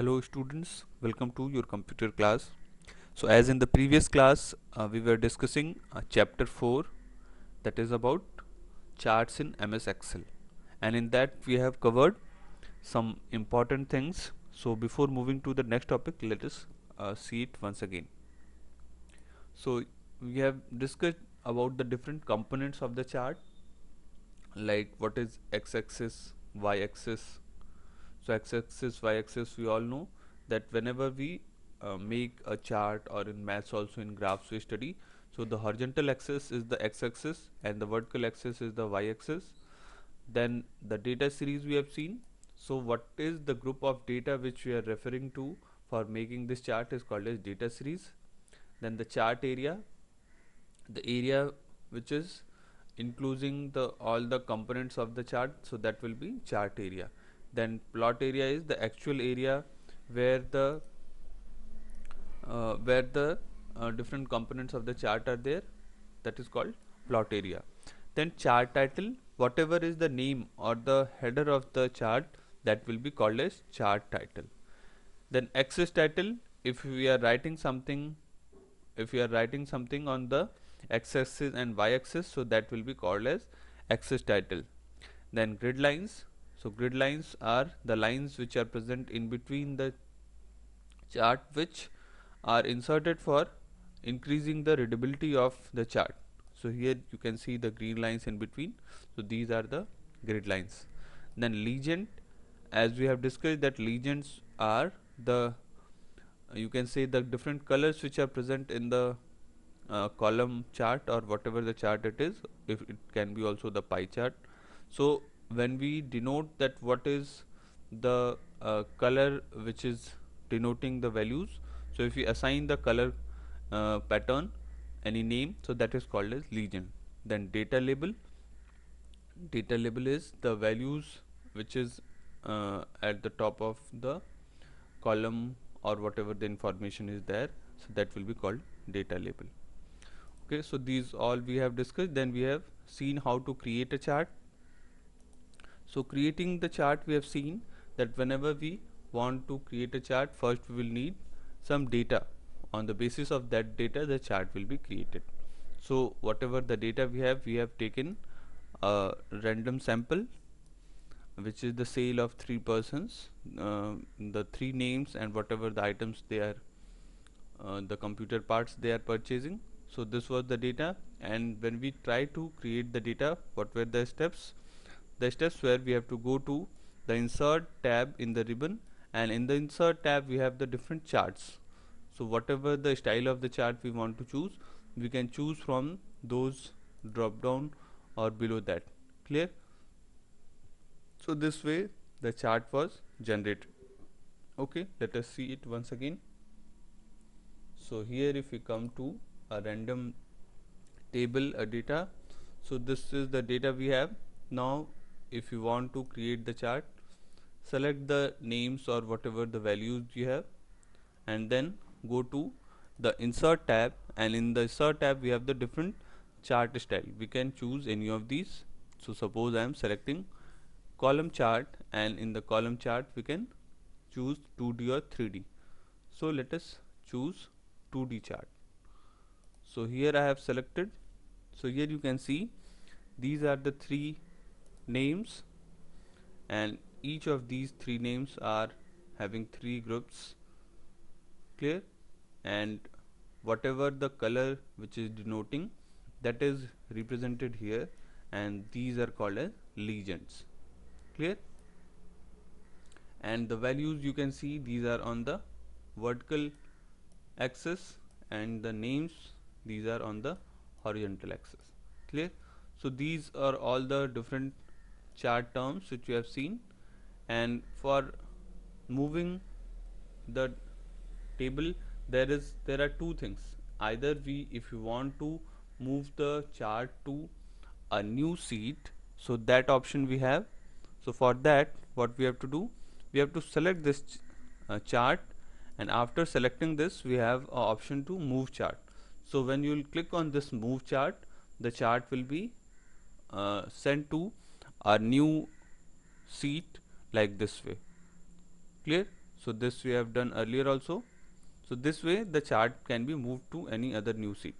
hello students welcome to your computer class so as in the previous class uh, we were discussing uh, chapter 4 that is about charts in MS Excel and in that we have covered some important things so before moving to the next topic let us uh, see it once again so we have discussed about the different components of the chart like what is x-axis y-axis so x-axis y-axis we all know that whenever we uh, make a chart or in maths also in graphs we study so the horizontal axis is the x-axis and the vertical axis is the y-axis then the data series we have seen so what is the group of data which we are referring to for making this chart is called as data series then the chart area the area which is including the all the components of the chart so that will be chart area then plot area is the actual area where the uh, where the uh, different components of the chart are there that is called plot area then chart title whatever is the name or the header of the chart that will be called as chart title then axis title if we are writing something if we are writing something on the x axis and y axis so that will be called as axis title then grid lines so grid lines are the lines which are present in between the chart which are inserted for increasing the readability of the chart. So here you can see the green lines in between. So these are the grid lines. Then legend as we have discussed that legends are the you can say the different colors which are present in the uh, column chart or whatever the chart it is if it can be also the pie chart so when we denote that what is the uh, color which is denoting the values so if we assign the color uh, pattern any name so that is called as legion then data label data label is the values which is uh, at the top of the column or whatever the information is there so that will be called data label okay so these all we have discussed then we have seen how to create a chart so creating the chart we have seen that whenever we want to create a chart first we will need some data on the basis of that data the chart will be created so whatever the data we have we have taken a random sample which is the sale of three persons uh, the three names and whatever the items they are uh, the computer parts they are purchasing so this was the data and when we try to create the data what were the steps the steps where we have to go to the insert tab in the ribbon and in the insert tab we have the different charts so whatever the style of the chart we want to choose we can choose from those drop down or below that clear so this way the chart was generated okay let us see it once again so here if we come to a random table a data so this is the data we have now if you want to create the chart select the names or whatever the values you have and then go to the insert tab and in the insert tab we have the different chart style we can choose any of these so suppose I am selecting column chart and in the column chart we can choose 2D or 3D so let us choose 2D chart so here I have selected so here you can see these are the three names and each of these three names are having three groups clear and whatever the color which is denoting that is represented here and these are called as legends clear and the values you can see these are on the vertical axis and the names these are on the horizontal axis clear so these are all the different chart terms which you have seen and for moving the table there is there are two things either we if you want to move the chart to a new seat, so that option we have so for that what we have to do we have to select this ch uh, chart and after selecting this we have a option to move chart so when you click on this move chart the chart will be uh, sent to a new seat like this way clear so this we have done earlier also so this way the chart can be moved to any other new seat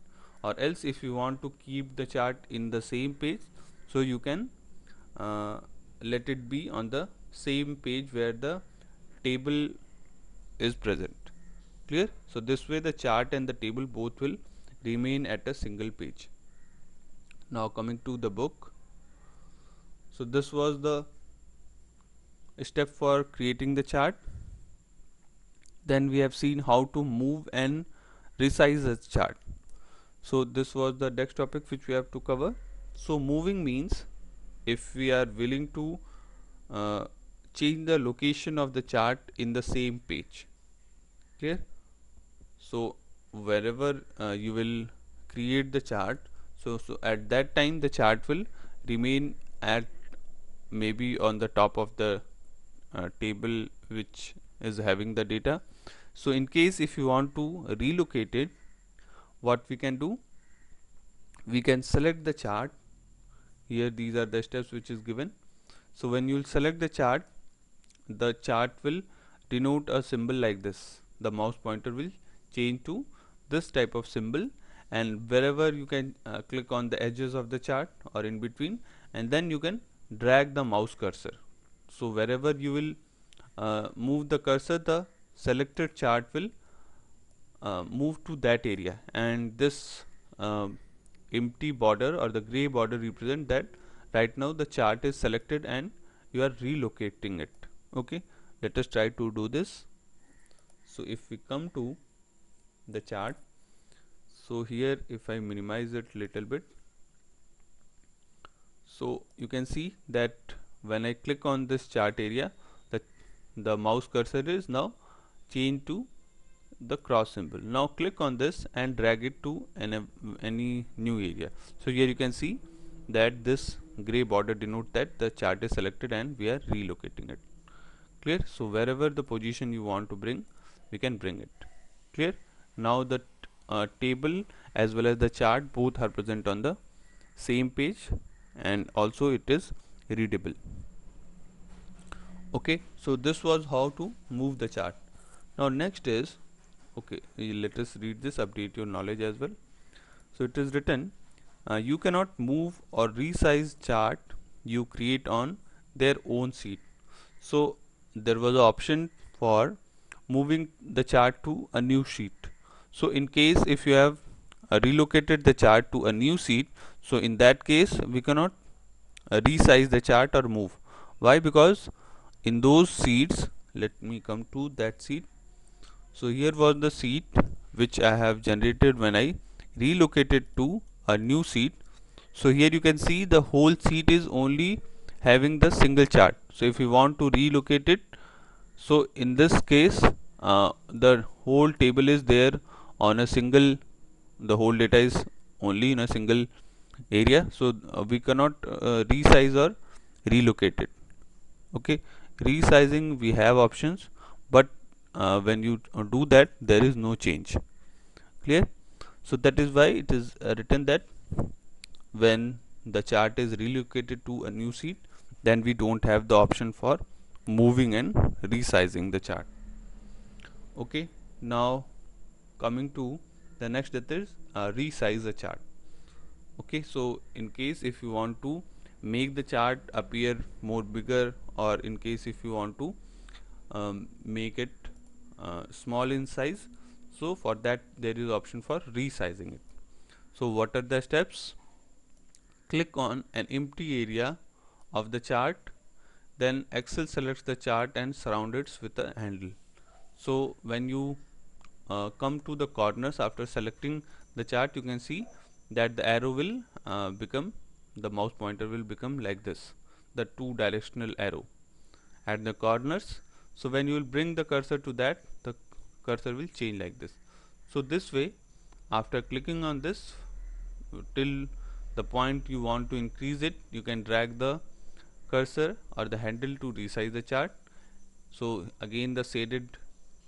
or else if you want to keep the chart in the same page so you can uh, let it be on the same page where the table is present clear so this way the chart and the table both will remain at a single page now coming to the book so this was the step for creating the chart then we have seen how to move and resize a chart so this was the next topic which we have to cover so moving means if we are willing to uh, change the location of the chart in the same page clear so wherever uh, you will create the chart so, so at that time the chart will remain at maybe on the top of the uh, table which is having the data so in case if you want to relocate it what we can do we can select the chart here these are the steps which is given so when you select the chart the chart will denote a symbol like this the mouse pointer will change to this type of symbol and wherever you can uh, click on the edges of the chart or in between and then you can drag the mouse cursor so wherever you will uh, move the cursor the selected chart will uh, move to that area and this uh, empty border or the gray border represent that right now the chart is selected and you are relocating it okay let us try to do this so if we come to the chart so here if I minimize it little bit so you can see that when I click on this chart area the, the mouse cursor is now changed to the cross symbol now click on this and drag it to any, any new area so here you can see that this gray border denote that the chart is selected and we are relocating it clear so wherever the position you want to bring we can bring it clear now the uh, table as well as the chart both are present on the same page and also it is readable okay so this was how to move the chart now next is okay let us read this update your knowledge as well so it is written uh, you cannot move or resize chart you create on their own sheet so there was an option for moving the chart to a new sheet so in case if you have uh, relocated the chart to a new sheet so in that case we cannot uh, resize the chart or move why because in those seats, let me come to that seat. so here was the seat which I have generated when I relocated to a new seat. so here you can see the whole seat is only having the single chart so if you want to relocate it so in this case uh, the whole table is there on a single the whole data is only in a single area so uh, we cannot uh, resize or relocate it okay resizing we have options but uh, when you uh, do that there is no change clear so that is why it is uh, written that when the chart is relocated to a new seat, then we don't have the option for moving and resizing the chart okay now coming to the next step is uh, resize the chart okay so in case if you want to make the chart appear more bigger or in case if you want to um, make it uh, small in size so for that there is option for resizing it so what are the steps click on an empty area of the chart then excel selects the chart and surrounds it with a handle so when you uh, come to the corners after selecting the chart you can see that the arrow will uh, become the mouse pointer will become like this the two directional arrow at the corners so when you will bring the cursor to that the cursor will change like this so this way after clicking on this till the point you want to increase it you can drag the cursor or the handle to resize the chart so again the shaded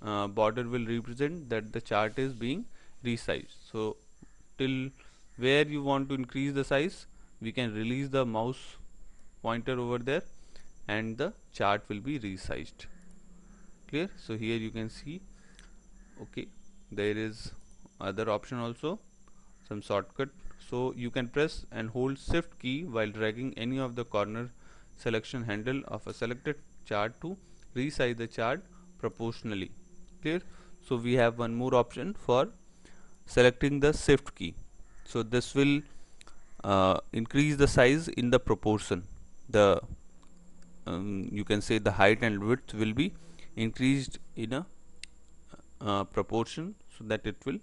uh, border will represent that the chart is being resized so till where you want to increase the size we can release the mouse pointer over there and the chart will be resized clear so here you can see okay there is other option also some shortcut so you can press and hold shift key while dragging any of the corner selection handle of a selected chart to resize the chart proportionally clear so we have one more option for selecting the shift key so this will uh, increase the size in the proportion the um, you can say the height and width will be increased in a uh, proportion so that it will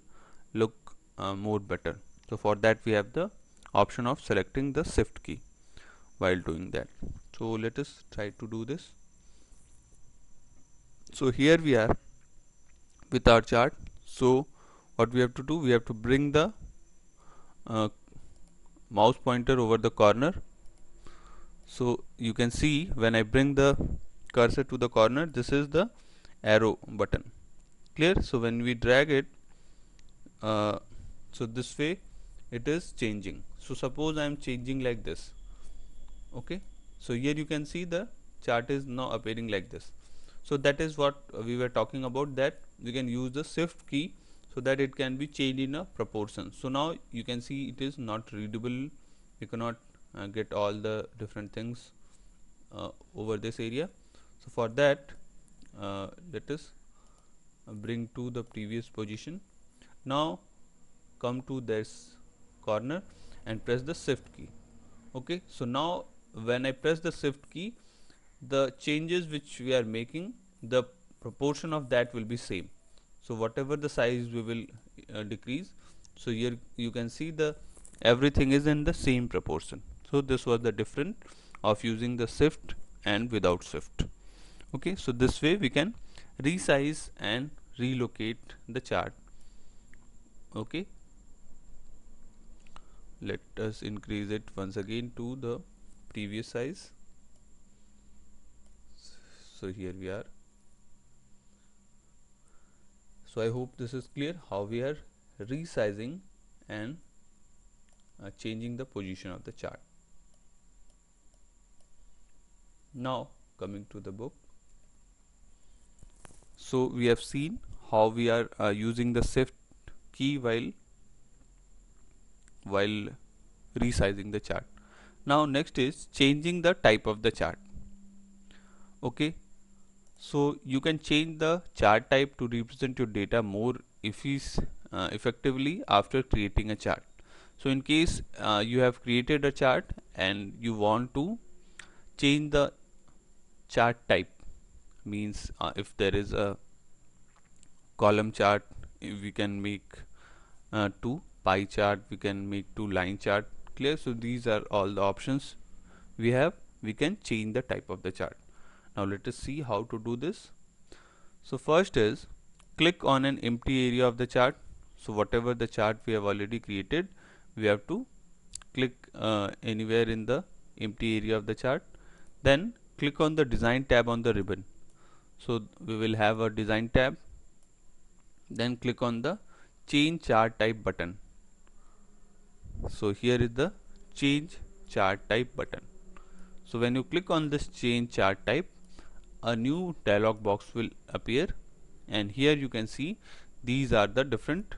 look uh, more better so for that we have the option of selecting the shift key while doing that so let us try to do this so here we are with our chart so what we have to do we have to bring the uh, mouse pointer over the corner so you can see when I bring the cursor to the corner this is the arrow button clear so when we drag it uh, so this way it is changing so suppose I am changing like this okay so here you can see the chart is now appearing like this so that is what we were talking about that we can use the shift key so that it can be changed in a proportion so now you can see it is not readable you cannot uh, get all the different things uh, over this area so for that uh, let us bring to the previous position now come to this corner and press the shift key okay so now when I press the shift key the changes which we are making the proportion of that will be same so whatever the size we will uh, decrease so here you can see the everything is in the same proportion so this was the difference of using the shift and without shift okay so this way we can resize and relocate the chart okay let us increase it once again to the previous size so here we are so I hope this is clear how we are resizing and uh, changing the position of the chart now coming to the book so we have seen how we are uh, using the shift key while while resizing the chart now next is changing the type of the chart okay so you can change the chart type to represent your data more uh, effectively after creating a chart so in case uh, you have created a chart and you want to change the chart type means uh, if there is a column chart we can make uh, two pie chart we can make two line chart clear so these are all the options we have we can change the type of the chart now let us see how to do this so first is click on an empty area of the chart so whatever the chart we have already created we have to click uh, anywhere in the empty area of the chart then click on the design tab on the ribbon so we will have a design tab then click on the change chart type button so here is the change chart type button so when you click on this change chart type a new dialog box will appear and here you can see these are the different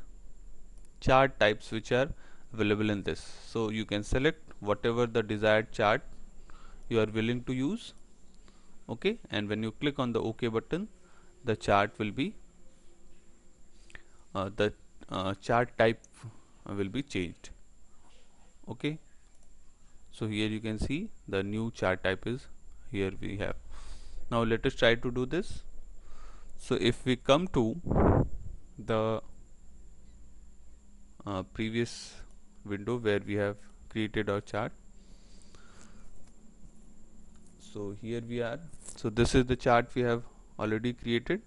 chart types which are available in this so you can select whatever the desired chart you are willing to use okay and when you click on the ok button the chart will be uh, the uh, chart type will be changed okay so here you can see the new chart type is here we have now let us try to do this so if we come to the uh, previous window where we have created our chart so here we are so this is the chart we have already created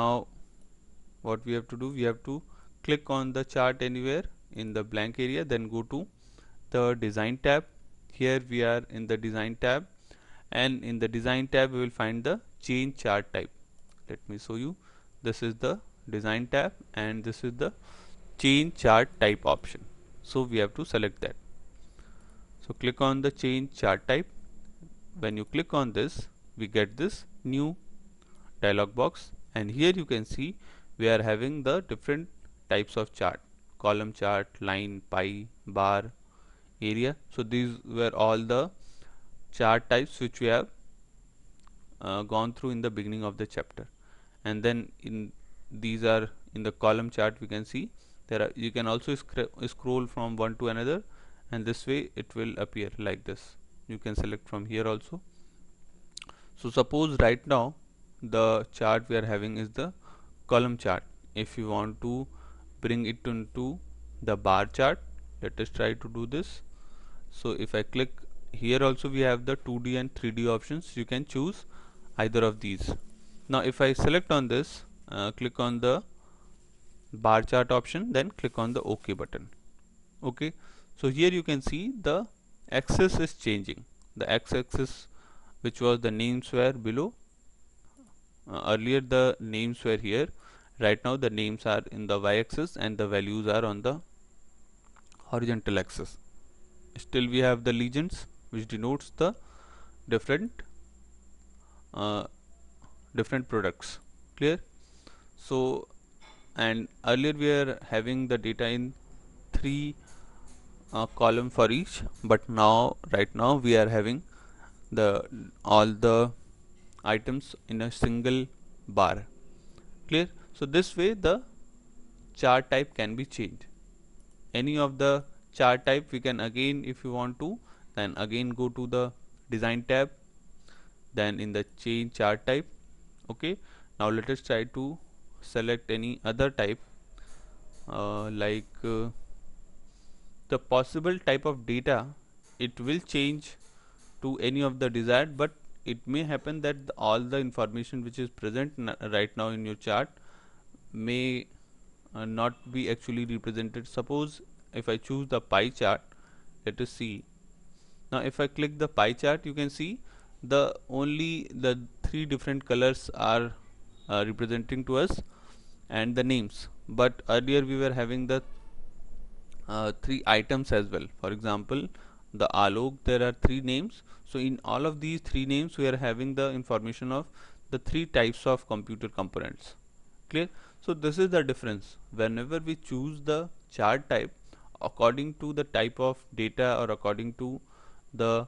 now what we have to do we have to click on the chart anywhere in the blank area then go to the design tab here we are in the design tab and in the design tab we will find the change chart type let me show you this is the design tab and this is the change chart type option so we have to select that so click on the change chart type when you click on this we get this new dialog box and here you can see we are having the different types of chart column chart line pie bar area so these were all the chart types which we have uh, gone through in the beginning of the chapter and then in these are in the column chart we can see there are you can also scroll from one to another and this way it will appear like this you can select from here also so suppose right now the chart we are having is the column chart if you want to bring it into the bar chart let us try to do this so if I click here also we have the 2D and 3D options you can choose either of these now if I select on this uh, click on the bar chart option then click on the OK button okay so here you can see the axis is changing the x-axis which was the names were below uh, earlier the names were here right now the names are in the y-axis and the values are on the horizontal axis still we have the legends which denotes the different uh, different products clear so and earlier we are having the data in three uh, column for each but now right now we are having the all the items in a single bar clear so this way the chart type can be changed any of the chart type we can again if you want to then again go to the design tab then in the change chart type okay now let us try to select any other type uh, like uh, the possible type of data it will change to any of the desired but it may happen that the, all the information which is present right now in your chart may uh, not be actually represented suppose if I choose the pie chart let us see now if I click the pie chart you can see the only the three different colors are uh, representing to us and the names but earlier we were having the uh, three items as well for example the Alok, there are three names so in all of these three names we are having the information of the three types of computer components clear so this is the difference whenever we choose the chart type according to the type of data or according to the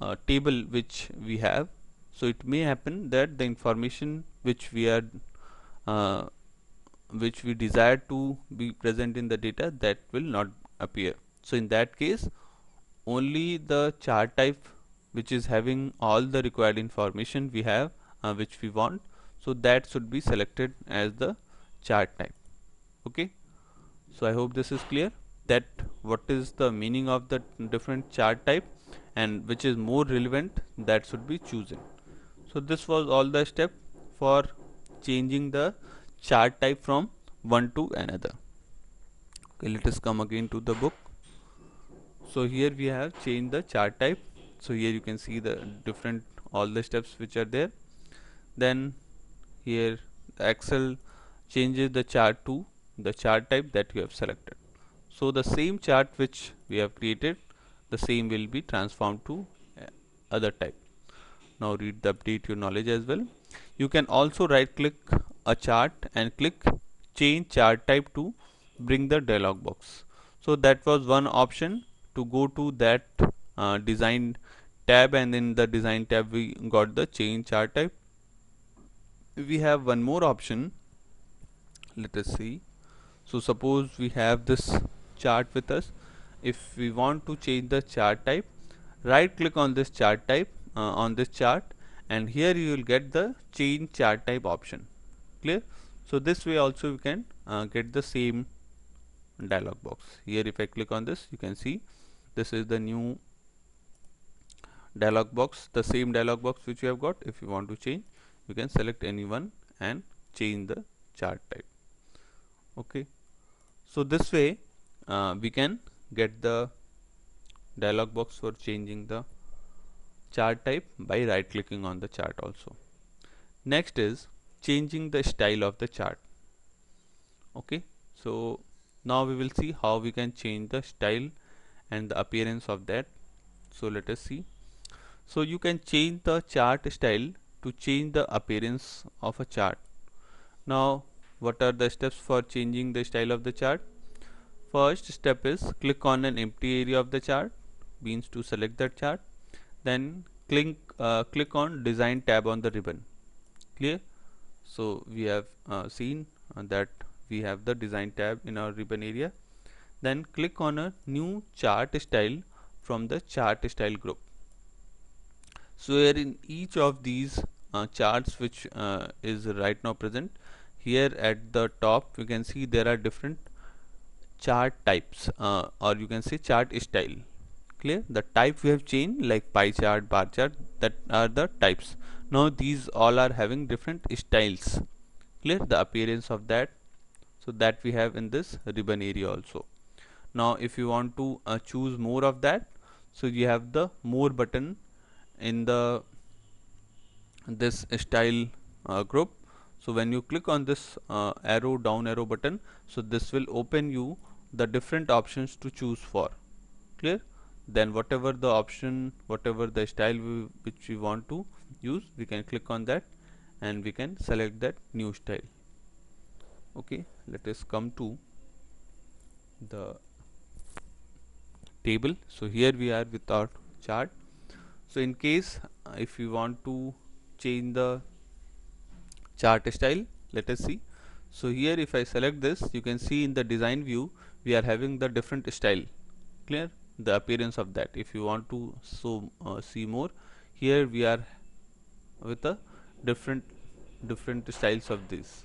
uh, table which we have so it may happen that the information which we are uh, which we desire to be present in the data that will not appear so in that case only the chart type which is having all the required information we have uh, which we want so that should be selected as the chart type okay so I hope this is clear that what is the meaning of the different chart type and which is more relevant that should be chosen so this was all the step for changing the chart type from one to another okay let us come again to the book so here we have changed the chart type so here you can see the different all the steps which are there then here excel changes the chart to the chart type that you have selected so the same chart which we have created the same will be transformed to uh, other type now read the update your knowledge as well you can also right click a chart and click change chart type to bring the dialog box so that was one option to go to that uh, design tab and in the design tab we got the change chart type we have one more option let us see so suppose we have this chart with us if we want to change the chart type right click on this chart type uh, on this chart and here you will get the change chart type option clear so this way also you can uh, get the same dialog box here if I click on this you can see this is the new dialog box the same dialog box which you have got if you want to change you can select any one and change the chart type okay so this way uh, we can get the dialog box for changing the chart type by right clicking on the chart also next is changing the style of the chart okay so now we will see how we can change the style and the appearance of that so let us see so you can change the chart style to change the appearance of a chart now what are the steps for changing the style of the chart First step is click on an empty area of the chart means to select that chart then click uh, click on design tab on the ribbon clear so we have uh, seen uh, that we have the design tab in our ribbon area then click on a new chart style from the chart style group so here in each of these uh, charts which uh, is right now present here at the top you can see there are different chart types uh, or you can say chart style clear the type we have changed like pie chart bar chart that are the types now these all are having different styles clear the appearance of that so that we have in this ribbon area also now if you want to uh, choose more of that so you have the more button in the this style uh, group so when you click on this uh, arrow down arrow button so this will open you the different options to choose for clear then whatever the option whatever the style we, which we want to use we can click on that and we can select that new style okay let us come to the table so here we are with our chart so in case uh, if you want to change the chart style let us see so here if I select this you can see in the design view we are having the different style clear the appearance of that if you want to so uh, see more here we are with a different different styles of this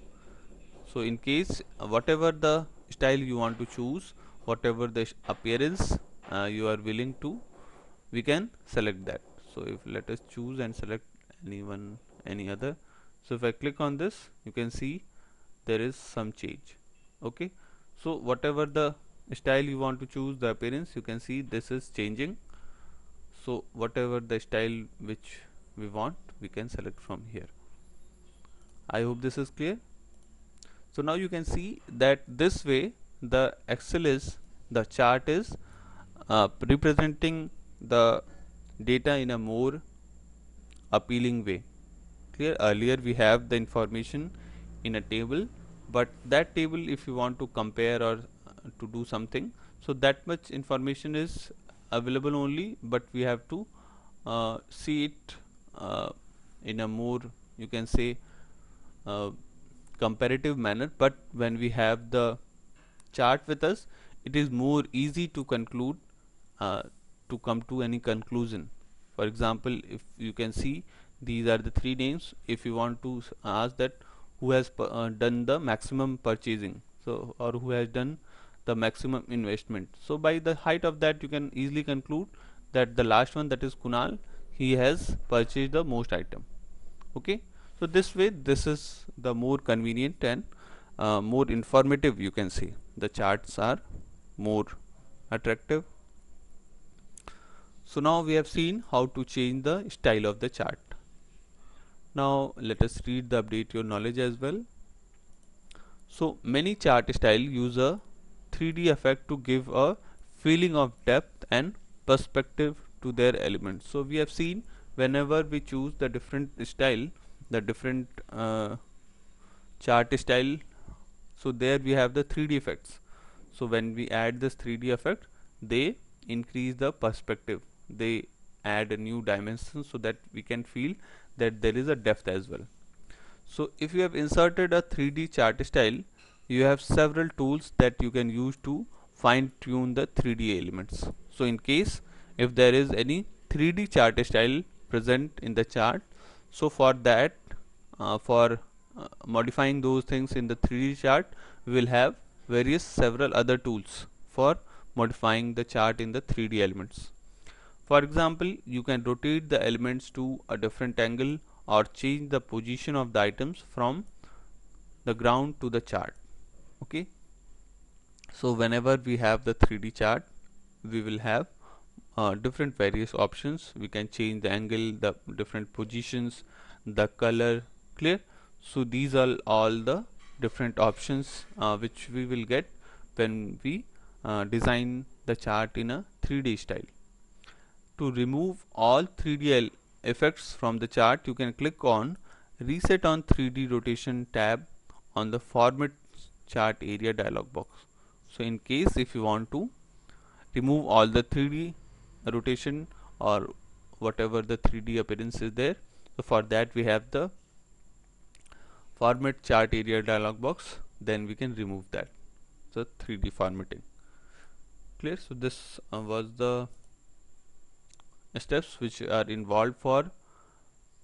so in case uh, whatever the style you want to choose whatever the appearance uh, you are willing to we can select that so if let us choose and select anyone any other so if I click on this you can see there is some change okay so whatever the style you want to choose the appearance you can see this is changing so whatever the style which we want we can select from here I hope this is clear so now you can see that this way the Excel is the chart is uh, representing the data in a more appealing way clear earlier we have the information in a table but that table if you want to compare or uh, to do something so that much information is available only but we have to uh, see it uh, in a more you can say uh, comparative manner but when we have the chart with us it is more easy to conclude uh, to come to any conclusion for example if you can see these are the three names if you want to ask that who has uh, done the maximum purchasing so or who has done the maximum investment so by the height of that you can easily conclude that the last one that is Kunal he has purchased the most item okay so this way this is the more convenient and uh, more informative you can see the charts are more attractive so now we have seen how to change the style of the chart now let us read the update your knowledge as well so many chart style use a 3d effect to give a feeling of depth and perspective to their elements so we have seen whenever we choose the different style the different uh, chart style so there we have the 3d effects so when we add this 3d effect they increase the perspective they add a new dimension so that we can feel that there is a depth as well. So if you have inserted a 3D chart style, you have several tools that you can use to fine tune the 3D elements. So in case if there is any 3D chart style present in the chart, so for that, uh, for uh, modifying those things in the 3D chart, we will have various several other tools for modifying the chart in the 3D elements. For example, you can rotate the elements to a different angle or change the position of the items from the ground to the chart. Okay. So whenever we have the 3D chart, we will have uh, different various options. We can change the angle, the different positions, the color, clear. So these are all the different options uh, which we will get when we uh, design the chart in a 3D style to remove all 3D effects from the chart you can click on reset on 3D rotation tab on the format chart area dialog box so in case if you want to remove all the 3D rotation or whatever the 3D appearance is there so for that we have the format chart area dialog box then we can remove that so 3D formatting clear so this uh, was the steps which are involved for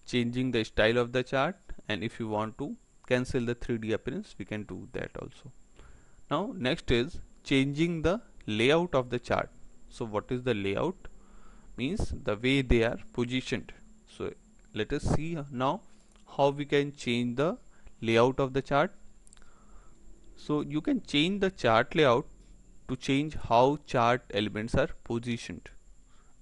changing the style of the chart and if you want to cancel the 3D appearance we can do that also. Now next is changing the layout of the chart. So what is the layout? Means the way they are positioned. So let us see now how we can change the layout of the chart. So you can change the chart layout to change how chart elements are positioned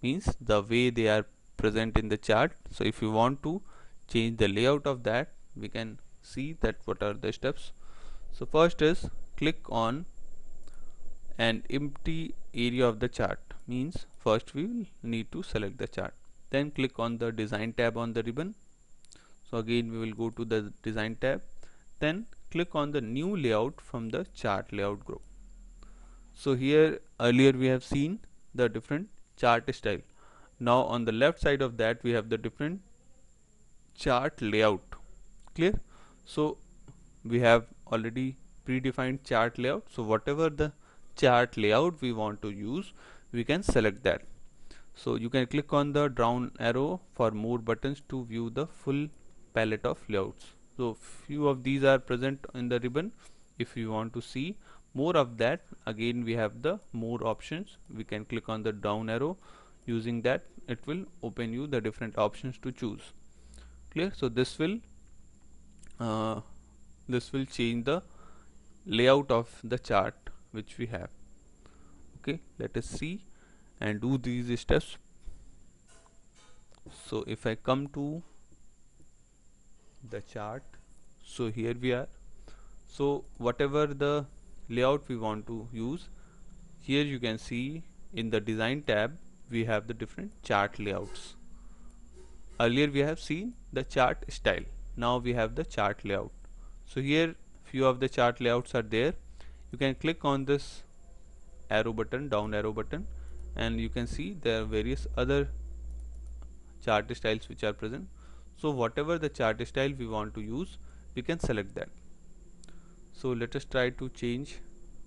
means the way they are present in the chart so if you want to change the layout of that we can see that what are the steps so first is click on an empty area of the chart means first we will need to select the chart then click on the design tab on the ribbon so again we will go to the design tab then click on the new layout from the chart layout group so here earlier we have seen the different chart style. Now on the left side of that we have the different chart layout. Clear? So we have already predefined chart layout. So whatever the chart layout we want to use, we can select that. So you can click on the down arrow for more buttons to view the full palette of layouts. So few of these are present in the ribbon if you want to see more of that again we have the more options we can click on the down arrow using that it will open you the different options to choose clear so this will uh, this will change the layout of the chart which we have okay let us see and do these steps so if I come to the chart so here we are so whatever the layout we want to use here you can see in the design tab we have the different chart layouts earlier we have seen the chart style now we have the chart layout so here few of the chart layouts are there you can click on this arrow button down arrow button and you can see there are various other chart styles which are present so whatever the chart style we want to use we can select that so let us try to change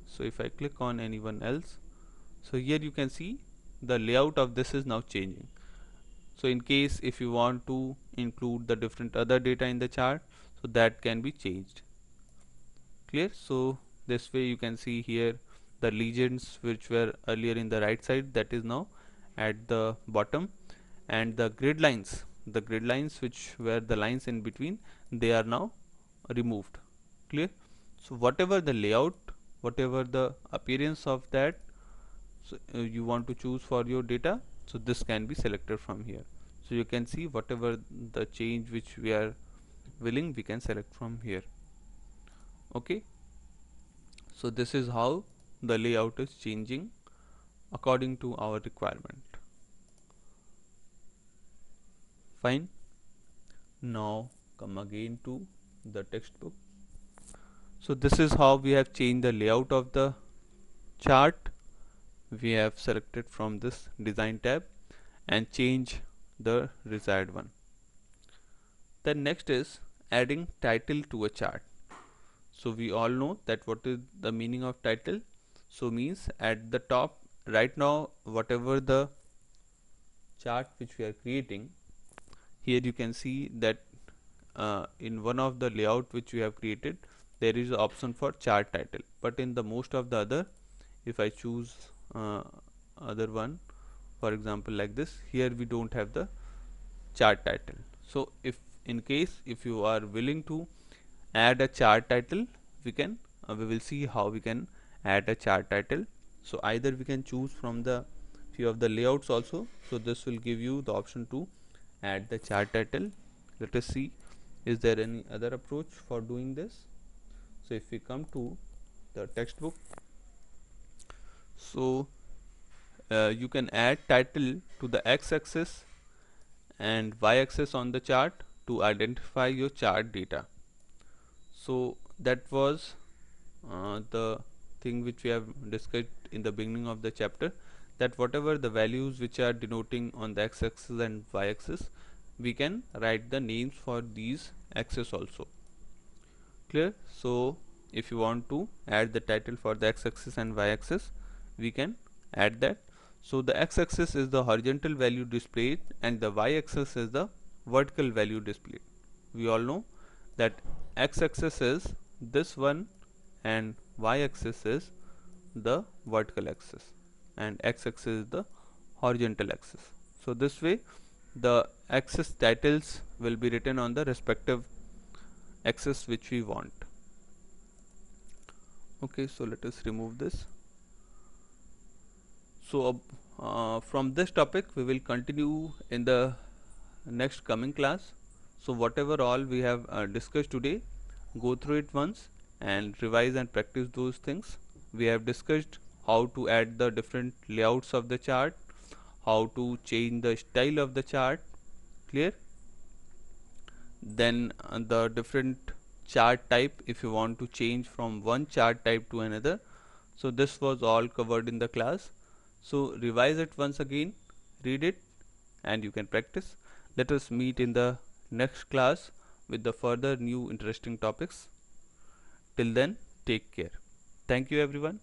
so if I click on anyone else so here you can see the layout of this is now changing so in case if you want to include the different other data in the chart so that can be changed clear so this way you can see here the legends which were earlier in the right side that is now at the bottom and the grid lines the grid lines which were the lines in between they are now removed clear so whatever the layout whatever the appearance of that so, uh, you want to choose for your data so this can be selected from here so you can see whatever the change which we are willing we can select from here okay so this is how the layout is changing according to our requirement fine now come again to the textbook so this is how we have changed the layout of the chart we have selected from this design tab and change the desired one the next is adding title to a chart so we all know that what is the meaning of title so means at the top right now whatever the chart which we are creating here you can see that uh, in one of the layout which we have created there is an option for chart title but in the most of the other if I choose uh, other one for example like this here we don't have the chart title so if in case if you are willing to add a chart title we can uh, we will see how we can add a chart title so either we can choose from the few of the layouts also so this will give you the option to add the chart title let us see is there any other approach for doing this so if we come to the textbook so uh, you can add title to the x-axis and y-axis on the chart to identify your chart data so that was uh, the thing which we have discussed in the beginning of the chapter that whatever the values which are denoting on the x-axis and y-axis we can write the names for these axis also clear so if you want to add the title for the x-axis and y-axis we can add that so the x-axis is the horizontal value displayed and the y-axis is the vertical value displayed we all know that x-axis is this one and y-axis is the vertical axis and x-axis is the horizontal axis so this way the axis titles will be written on the respective axis which we want okay so let us remove this so uh, from this topic we will continue in the next coming class so whatever all we have uh, discussed today go through it once and revise and practice those things we have discussed how to add the different layouts of the chart how to change the style of the chart clear then uh, the different chart type if you want to change from one chart type to another so this was all covered in the class so revise it once again read it and you can practice let us meet in the next class with the further new interesting topics till then take care thank you everyone